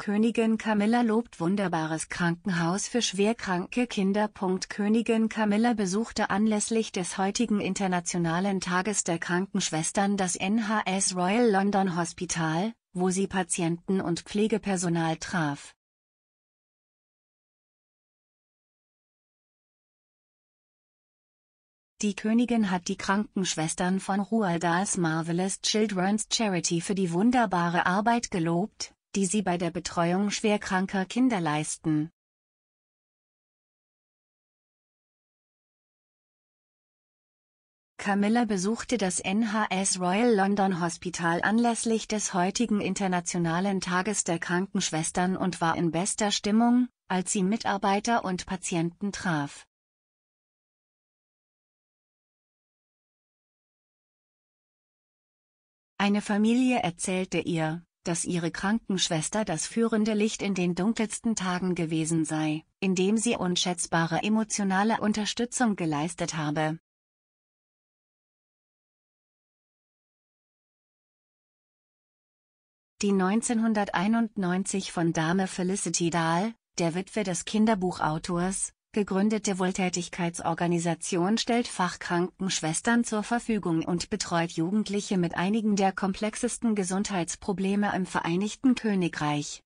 Königin Camilla lobt wunderbares Krankenhaus für schwerkranke Kinder. Königin Camilla besuchte anlässlich des heutigen Internationalen Tages der Krankenschwestern das NHS Royal London Hospital, wo sie Patienten und Pflegepersonal traf. Die Königin hat die Krankenschwestern von Rualdals Marvelous Children's Charity für die wunderbare Arbeit gelobt, die sie bei der Betreuung schwerkranker Kinder leisten. Camilla besuchte das NHS Royal London Hospital anlässlich des heutigen Internationalen Tages der Krankenschwestern und war in bester Stimmung, als sie Mitarbeiter und Patienten traf. Eine Familie erzählte ihr, dass ihre Krankenschwester das führende Licht in den dunkelsten Tagen gewesen sei, indem sie unschätzbare emotionale Unterstützung geleistet habe. Die 1991 von Dame Felicity Dahl, der Witwe des Kinderbuchautors, gegründete Wohltätigkeitsorganisation stellt Fachkrankenschwestern zur Verfügung und betreut Jugendliche mit einigen der komplexesten Gesundheitsprobleme im Vereinigten Königreich.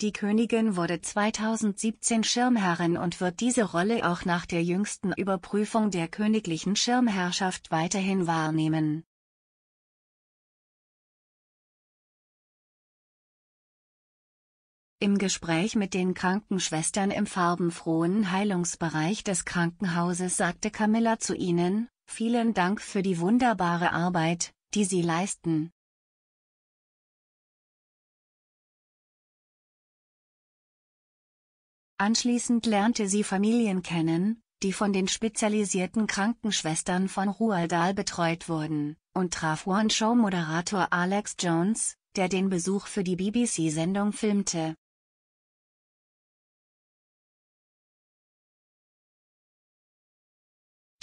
Die Königin wurde 2017 Schirmherrin und wird diese Rolle auch nach der jüngsten Überprüfung der königlichen Schirmherrschaft weiterhin wahrnehmen. Im Gespräch mit den Krankenschwestern im farbenfrohen Heilungsbereich des Krankenhauses sagte Camilla zu ihnen, vielen Dank für die wunderbare Arbeit, die Sie leisten. Anschließend lernte sie Familien kennen, die von den spezialisierten Krankenschwestern von Rualdal betreut wurden, und traf One-Show-Moderator Alex Jones, der den Besuch für die BBC-Sendung filmte.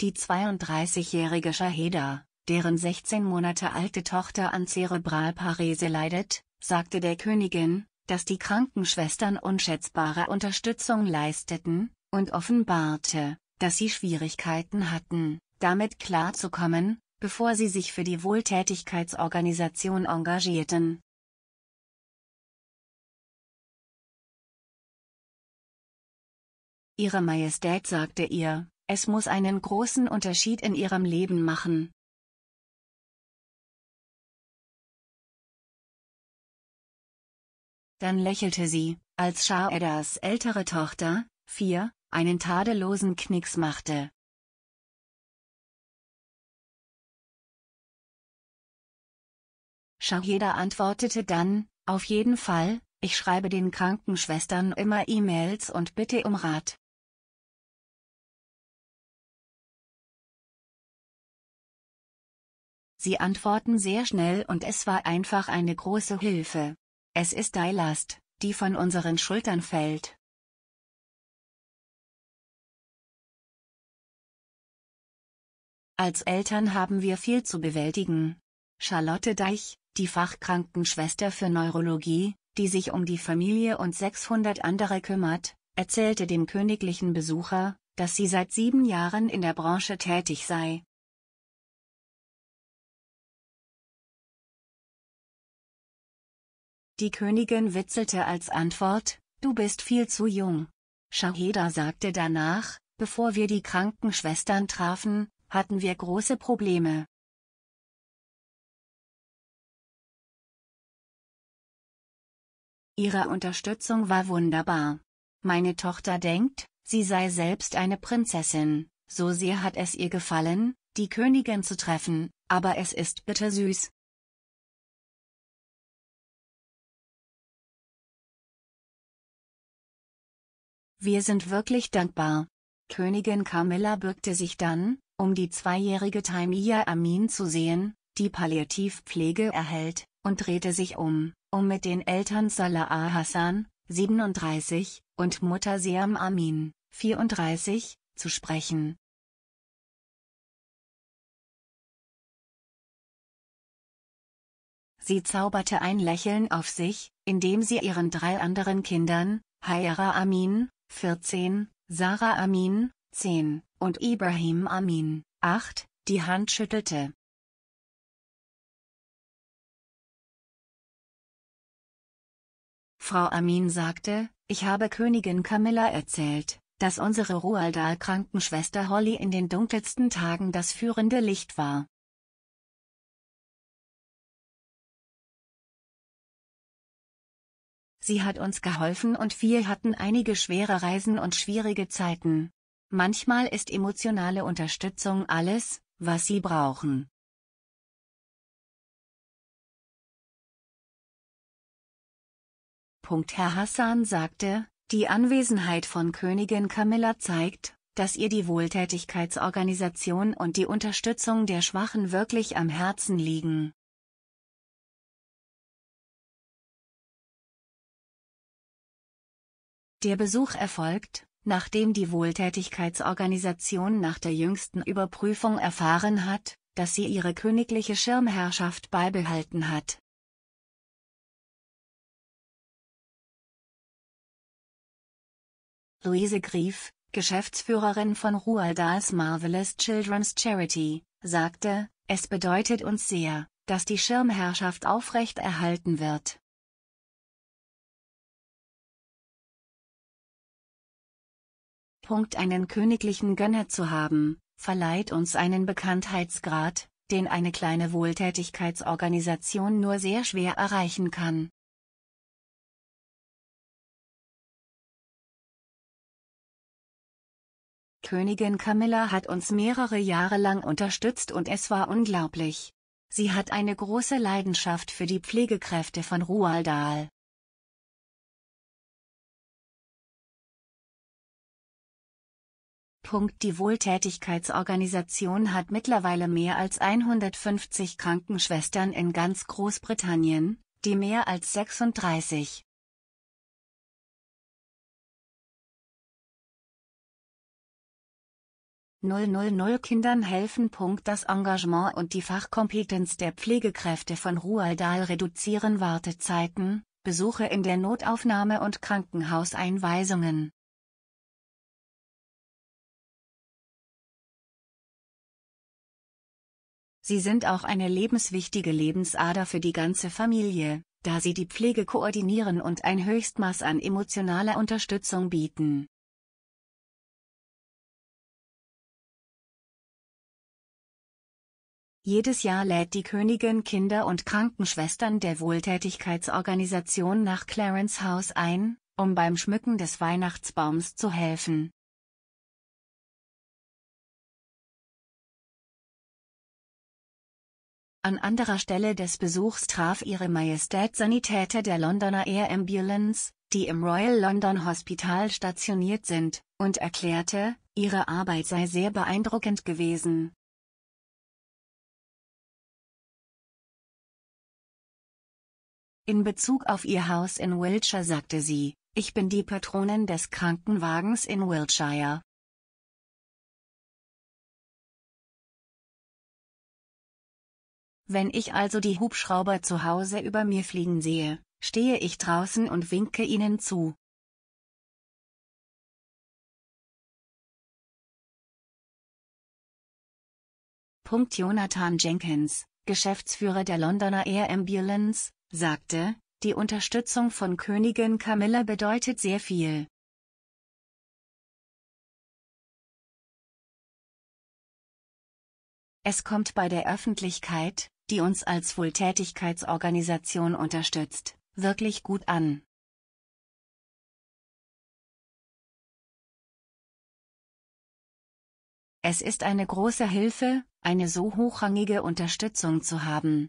Die 32-jährige Shaheda, deren 16 Monate alte Tochter an Zerebralparese leidet, sagte der Königin, dass die Krankenschwestern unschätzbare Unterstützung leisteten, und offenbarte, dass sie Schwierigkeiten hatten, damit klarzukommen, bevor sie sich für die Wohltätigkeitsorganisation engagierten. Ihre Majestät sagte ihr, es muss einen großen Unterschied in ihrem Leben machen. Dann lächelte sie, als Shaedas ältere Tochter, vier, einen tadellosen Knicks machte. Shaheda antwortete dann, auf jeden Fall, ich schreibe den Krankenschwestern immer E-Mails und bitte um Rat. Sie antworten sehr schnell und es war einfach eine große Hilfe. Es ist die Last, die von unseren Schultern fällt. Als Eltern haben wir viel zu bewältigen. Charlotte Deich, die Fachkrankenschwester für Neurologie, die sich um die Familie und 600 andere kümmert, erzählte dem königlichen Besucher, dass sie seit sieben Jahren in der Branche tätig sei. Die Königin witzelte als Antwort, du bist viel zu jung. Shaheda sagte danach, bevor wir die Krankenschwestern trafen, hatten wir große Probleme. Ihre Unterstützung war wunderbar. Meine Tochter denkt, sie sei selbst eine Prinzessin, so sehr hat es ihr gefallen, die Königin zu treffen, aber es ist bitter süß, Wir sind wirklich dankbar. Königin Camilla bürgte sich dann, um die zweijährige Taimia Amin zu sehen, die Palliativpflege erhält, und drehte sich um, um mit den Eltern Salah Hassan, 37, und Mutter Siam Amin, 34, zu sprechen. Sie zauberte ein Lächeln auf sich, indem sie ihren drei anderen Kindern, Hayra Amin, 14, Sarah Amin, 10, und Ibrahim Amin, 8, die Hand schüttelte. Frau Amin sagte, ich habe Königin Camilla erzählt, dass unsere Rualdal-Krankenschwester Holly in den dunkelsten Tagen das führende Licht war. Sie hat uns geholfen und wir hatten einige schwere Reisen und schwierige Zeiten. Manchmal ist emotionale Unterstützung alles, was Sie brauchen. Herr Hassan sagte, die Anwesenheit von Königin Camilla zeigt, dass ihr die Wohltätigkeitsorganisation und die Unterstützung der Schwachen wirklich am Herzen liegen. Der Besuch erfolgt, nachdem die Wohltätigkeitsorganisation nach der jüngsten Überprüfung erfahren hat, dass sie ihre königliche Schirmherrschaft beibehalten hat. Luise Grief, Geschäftsführerin von Rualdals Marvelous Children's Charity, sagte, es bedeutet uns sehr, dass die Schirmherrschaft aufrecht erhalten wird. einen königlichen Gönner zu haben, verleiht uns einen Bekanntheitsgrad, den eine kleine Wohltätigkeitsorganisation nur sehr schwer erreichen kann. Königin Camilla hat uns mehrere Jahre lang unterstützt und es war unglaublich. Sie hat eine große Leidenschaft für die Pflegekräfte von Rualdal. Die Wohltätigkeitsorganisation hat mittlerweile mehr als 150 Krankenschwestern in ganz Großbritannien, die mehr als 36 000 Kindern helfen. Das Engagement und die Fachkompetenz der Pflegekräfte von Rualdal reduzieren Wartezeiten, Besuche in der Notaufnahme und Krankenhauseinweisungen. Sie sind auch eine lebenswichtige Lebensader für die ganze Familie, da sie die Pflege koordinieren und ein Höchstmaß an emotionaler Unterstützung bieten. Jedes Jahr lädt die Königin Kinder und Krankenschwestern der Wohltätigkeitsorganisation nach Clarence House ein, um beim Schmücken des Weihnachtsbaums zu helfen. An anderer Stelle des Besuchs traf ihre Majestät Sanitäter der Londoner Air Ambulance, die im Royal London Hospital stationiert sind, und erklärte, ihre Arbeit sei sehr beeindruckend gewesen. In Bezug auf ihr Haus in Wiltshire sagte sie, ich bin die Patronin des Krankenwagens in Wiltshire. Wenn ich also die Hubschrauber zu Hause über mir fliegen sehe, stehe ich draußen und winke ihnen zu. Punkt Jonathan Jenkins, Geschäftsführer der Londoner Air Ambulance, sagte, die Unterstützung von Königin Camilla bedeutet sehr viel. Es kommt bei der Öffentlichkeit, die uns als Wohltätigkeitsorganisation unterstützt, wirklich gut an. Es ist eine große Hilfe, eine so hochrangige Unterstützung zu haben,